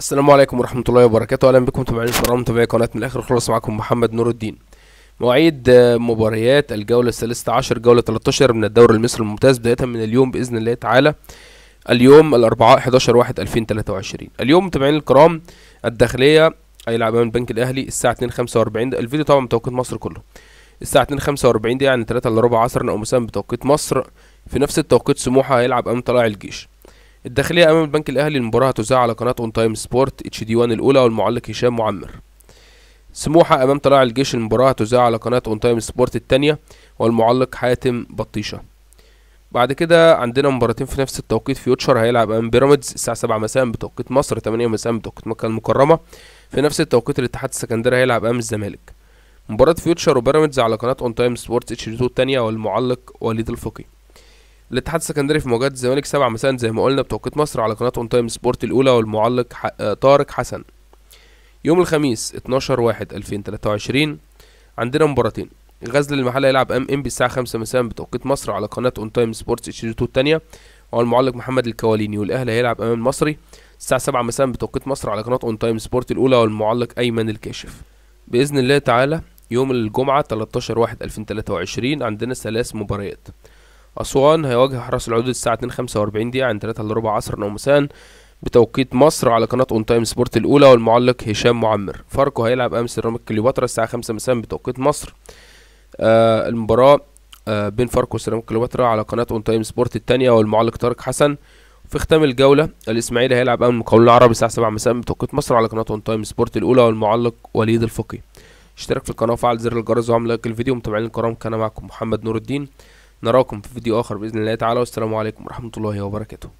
السلام عليكم ورحمة الله وبركاته أهلا بكم متابعين الكرام متابعي قناة من الآخر خلاص معكم محمد نور الدين مواعيد آه، مباريات الجولة الثالثة عشر جولة 13 من الدوري المصري الممتاز بداية من اليوم بإذن الله تعالى اليوم الأربعاء 11 1 2023 اليوم متابعين الكرام الداخلية هيلعب أمام البنك الأهلي الساعة 2:45 الفيديو طبعا بتوقيت مصر كله الساعة 2:45 دي يعني 3 إلا ربع عصرا أو مساء بتوقيت مصر في نفس التوقيت سموحة هيلعب أمام طلائع الجيش الداخلية أمام البنك الأهلي المباراة هتذاع على قناة أون تايم سبورت اتش دي 1 الأولى والمعلق هشام معمر سموحة أمام طلائع الجيش المباراة هتذاع على قناة أون تايم سبورت التانية والمعلق حاتم بطيشة بعد كده عندنا مباراتين في نفس التوقيت فيوتشر هيلعب امام بيراميدز الساعه 7 مساء بتوقيت مصر 8 مساء بتوقيت مكه المكرمه في نفس التوقيت الاتحاد السكندري هيلعب امام الزمالك مباراه فيوتشر وبيراميدز على قناه اون تايم سبورت اتش 2 التانية والمعلق وليد الفقي الاتحاد السكندري في مواجهه الزمالك 7 مساء زي ما قلنا بتوقيت مصر على قناه اون تايم سبورت الاولى والمعلق طارق حسن يوم الخميس 12 1 2023 عندنا مباراتين غزل المحله يلعب ام ام الساعه 5 مساء بتوقيت مصر على قناه اون تايم سبورتس الشريط الثانيه والمعلق محمد الكواليني والاهلي هيلعب امام المصري الساعه 7 مساء بتوقيت مصر على قناه اون تايم سبورت الاولى والمعلق ايمن الكاشف باذن الله تعالى يوم الجمعه 13 1 2023 عندنا ثلاث مباريات أسوان هيواجه حراس العدود الساعة 2:45 دقيقة عن 3 إلا ربع عصر مساء بتوقيت مصر على قناة أون تايم سبورت الأولى والمعلق هشام معمر فاركو هيلعب أمس سيراميك كليوباترا الساعة 5 مساء بتوقيت مصر آه المباراة آه بين فاركو وسيراميك كليوباترا على قناة أون تايم سبورت الثانية والمعلق طارق حسن في ختام الجولة الإسماعيلي هيلعب أمام المقاولون العربي الساعة 7 مساء بتوقيت مصر على قناة أون تايم سبورت الأولى والمعلق وليد الفقي اشترك في القناة وفعل زر الجرس وعمل لايك الفيديو متابعين الكرام كان معكم محمد نور الدين نراكم في فيديو آخر بإذن الله تعالى والسلام عليكم ورحمة الله وبركاته